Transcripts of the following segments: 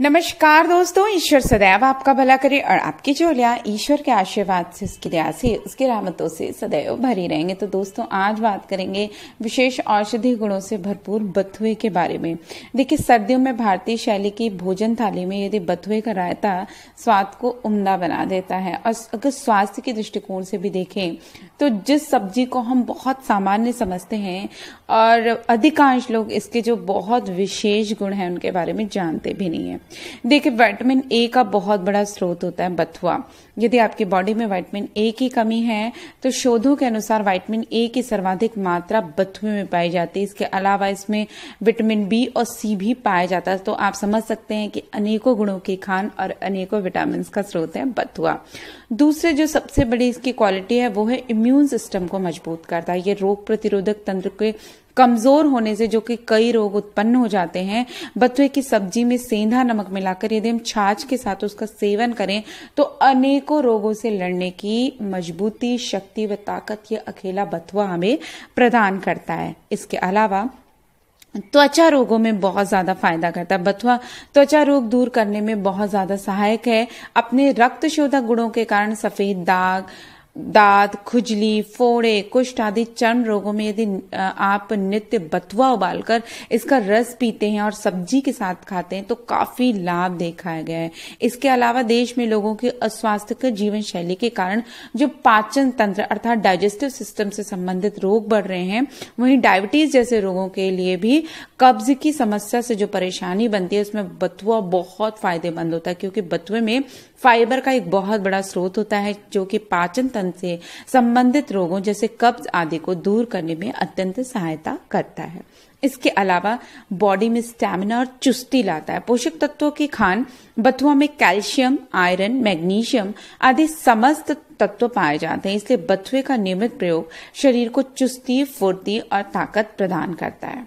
नमस्कार दोस्तों ईश्वर सदैव आपका भला करे और आपकी झोलियाँ ईश्वर के आशीर्वाद से उसकी दया से उसकी रामतों से सदैव भरी रहेंगे तो दोस्तों आज बात करेंगे विशेष औषधि गुणों से भरपूर बथुए के बारे में देखिए सर्दियों में भारतीय शैली की भोजन थाली में यदि बथुए का रायता स्वाद को उम्दा बना देता है और अगर स्वास्थ्य के दृष्टिकोण से भी देखें तो जिस सब्जी को हम बहुत सामान्य समझते हैं और अधिकांश लोग इसके जो बहुत विशेष गुण हैं उनके बारे में जानते भी नहीं है देखिए विटामिन ए का बहुत बड़ा स्रोत होता है बथुआ यदि आपकी बॉडी में विटामिन ए की कमी है तो शोधों के अनुसार विटामिन ए की सर्वाधिक मात्रा बथुए में पाई जाती है इसके अलावा इसमें विटामिन बी और सी भी पाया जाता है तो आप समझ सकते हैं कि अनेकों गुणों की खान और अनेकों विटामिन का स्रोत है बथुआ दूसरे जो सबसे बड़ी इसकी क्वालिटी है वो है इम्यून इम्यून सिस्टम को मजबूत करता है ये रोग प्रतिरोधक तंत्र के कमजोर होने से जो कि कई रोग उत्पन्न हो जाते हैं बथुए की सब्जी में सेंधा नमक मिलाकर यदि हम छाछ के साथ उसका सेवन करें तो अनेकों रोगों से लड़ने की मजबूती शक्ति व ताकत ये अकेला बथुआ हमें प्रदान करता है इसके अलावा त्वचा रोगों में बहुत ज्यादा फायदा करता है बथुआ त्वचा रोग दूर करने में बहुत ज्यादा सहायक है अपने रक्त शोधक गुणों के कारण सफेद दाग दाद खुजली फोड़े कुष्ठ आदि चर्म रोगों में यदि आप नित्य बथुआ उबालकर इसका रस पीते हैं और सब्जी के साथ खाते हैं तो काफी लाभ देखा गया है इसके अलावा देश में लोगों के अस्वास्थ्य जीवन शैली के कारण जो पाचन तंत्र अर्थात डाइजेस्टिव सिस्टम से संबंधित रोग बढ़ रहे हैं वहीं डायबिटीज जैसे रोगों के लिए भी कब्ज की समस्या से जो परेशानी बनती है उसमें बथुआ बहुत फायदेमंद होता है क्योंकि बथुए में फाइबर का एक बहुत बड़ा स्रोत होता है जो कि पाचन तंत्र माध्यम से संबंधित रोगों जैसे कब्ज आदि को दूर करने में अत्यंत सहायता करता है इसके अलावा बॉडी में स्टेमिना और चुस्ती लाता है पोषक तत्वों की खान बथुआ में कैल्शियम आयरन मैग्नीशियम आदि समस्त तत्व पाए जाते हैं इसलिए बथुए का नियमित प्रयोग शरीर को चुस्ती फुर्ती और ताकत प्रदान करता है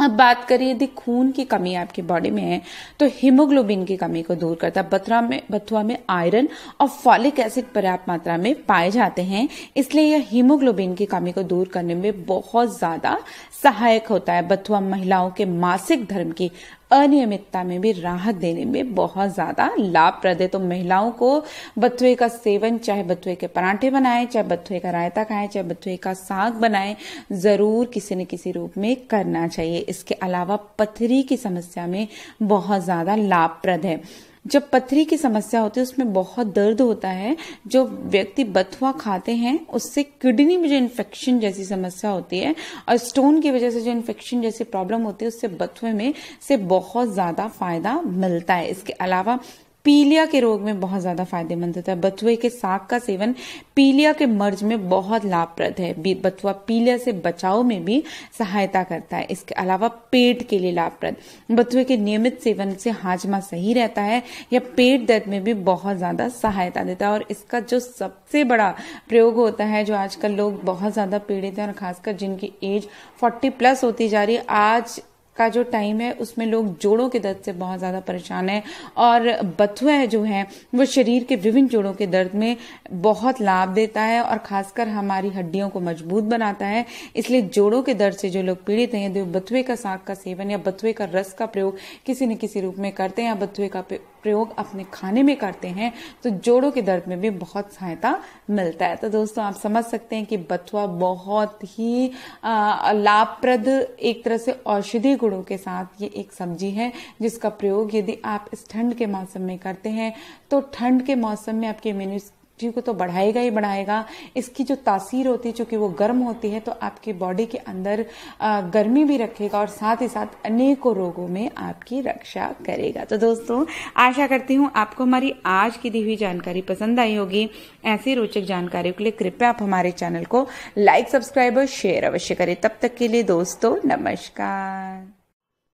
अब बात करें यदि खून की कमी आपकी बॉडी में है तो हीमोग्लोबिन की कमी को दूर करता है बथुआ में बथुआ में आयरन और फॉलिक एसिड पर्याप्त मात्रा में पाए जाते हैं इसलिए यह हीमोग्लोबिन की कमी को दूर करने में बहुत ज्यादा सहायक होता है बथुआ महिलाओं के मासिक धर्म की अनियमितता में भी राहत देने में बहुत ज्यादा लाभप्रद है तो महिलाओं को बथुए का सेवन चाहे बथुए के पराठे बनाए चाहे बथुए का रायता खाएं चाहे बथुए का साग बनाए जरूर किसी न किसी रूप में करना चाहिए इसके अलावा पथरी की समस्या में बहुत ज्यादा लाभप्रद है जब पथरी की समस्या होती है उसमें बहुत दर्द होता है जो व्यक्ति बथुआ खाते हैं उससे किडनी में जो इन्फेक्शन जैसी समस्या होती है और स्टोन की वजह से जो इन्फेक्शन जैसी प्रॉब्लम होती है उससे बथुए में से बहुत ज़्यादा फायदा मिलता है इसके अलावा पीलिया के रोग में बहुत ज्यादा फायदेमंद होता है बथुए के साग का सेवन पीलिया के मर्ज में बहुत लाभप्रद है बथुआ पीलिया से बचाव में भी सहायता करता है इसके अलावा पेट के लिए लाभप्रद बथुए के नियमित सेवन से हाजमा सही रहता है या पेट दर्द में भी बहुत ज्यादा सहायता देता है और इसका जो सबसे बड़ा प्रयोग होता है जो आजकल लोग बहुत ज्यादा पीड़ित है और खासकर जिनकी एज फोर्टी प्लस होती जा रही है आज का जो टाइम है उसमें लोग जोड़ों के दर्द से बहुत ज़्यादा परेशान है और बथुआ जो है वो शरीर के विभिन्न जोड़ों के दर्द में बहुत लाभ देता है और खासकर हमारी हड्डियों को मजबूत बनाता है इसलिए जोड़ों के दर्द से जो लोग पीड़ित हैं यदि बथुए का साग का सेवन या बथुए का रस का प्रयोग किसी न किसी रूप में करते हैं या बथुए का प्रयोग अपने खाने में करते हैं तो जोड़ों के दर्द में भी बहुत सहायता मिलता है तो दोस्तों आप समझ सकते हैं कि बथुआ बहुत ही लाभप्रद एक तरह से औषधि गुणों के साथ ये एक सब्जी है जिसका प्रयोग यदि आप इस ठंड के मौसम में करते हैं तो ठंड के मौसम में आपकी इम्यूनिटी इम्यूनिटी को तो बढ़ाएगा ही बढ़ाएगा इसकी जो तासीर होती है चूंकि वो गर्म होती है तो आपकी बॉडी के अंदर गर्मी भी रखेगा और साथ ही साथ अनेकों रोगों में आपकी रक्षा करेगा तो दोस्तों आशा करती हूँ आपको हमारी आज की दी हुई जानकारी पसंद आई होगी ऐसी रोचक जानकारियों के लिए कृपया आप हमारे चैनल को लाइक सब्सक्राइब और शेयर अवश्य करें तब तक के लिए दोस्तों नमस्कार